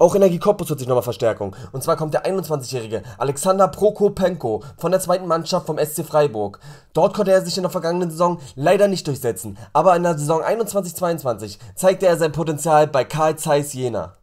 Auch Energie Cottbus holt sich nochmal Verstärkung. Und zwar kommt der 21-jährige Alexander Prokopenko von der zweiten Mannschaft vom SC Freiburg. Dort konnte er sich in der vergangenen Saison leider nicht durchsetzen, aber in der Saison 21-22 zeigte er sein Potenzial bei Karl Zeiss Jena.